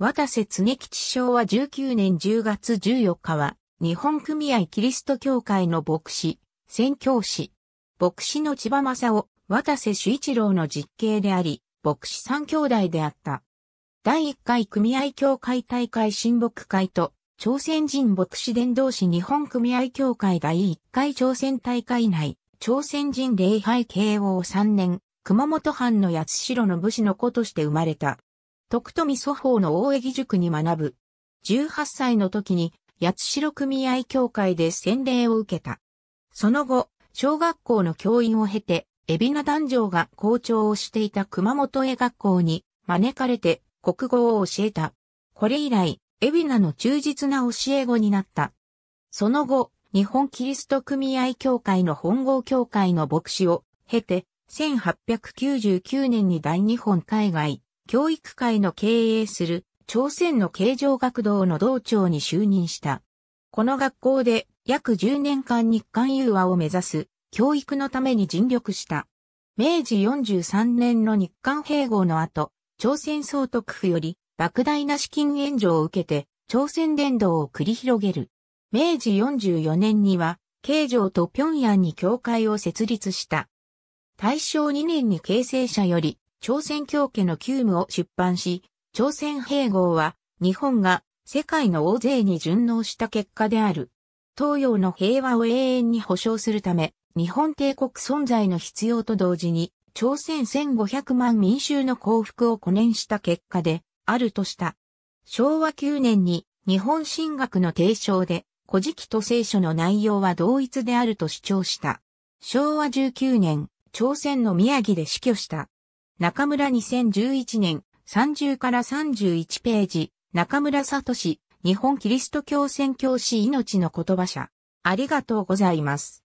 渡瀬常吉昭和19年10月14日は、日本組合キリスト教会の牧師、宣教師。牧師の千葉正夫、渡瀬朱一郎の実刑であり、牧師三兄弟であった。第1回組合協会大会親睦会と、朝鮮人牧師伝道師日本組合協会第1回朝鮮大会内、朝鮮人礼拝慶応3年、熊本藩の八代の武士の子として生まれた。徳富祖法の大江義塾に学ぶ。18歳の時に、八代組合協会で洗礼を受けた。その後、小学校の教員を経て、海老名男女が校長をしていた熊本絵学校に招かれて国語を教えた。これ以来、海老名の忠実な教え子になった。その後、日本キリスト組合協会の本郷協会の牧師を経て、1899年に大日本海外教育会の経営する朝鮮の形状学堂の道長に就任した。この学校で約10年間日韓融和を目指す教育のために尽力した。明治43年の日韓併合の後、朝鮮総督府より莫大な資金援助を受けて朝鮮伝道を繰り広げる。明治44年には、慶城と平壌に教会を設立した。大正2年に形成者より朝鮮教家の急務を出版し、朝鮮併合は日本が世界の大勢に順応した結果である。東洋の平和を永遠に保障するため、日本帝国存在の必要と同時に、朝鮮1500万民衆の幸福を懸念した結果で、あるとした。昭和9年に日本神学の提唱で、古事記と聖書の内容は同一であると主張した。昭和19年、朝鮮の宮城で死去した中村2011年30から31ページ、中村聡、日本キリスト教宣教師命の言葉者。ありがとうございます。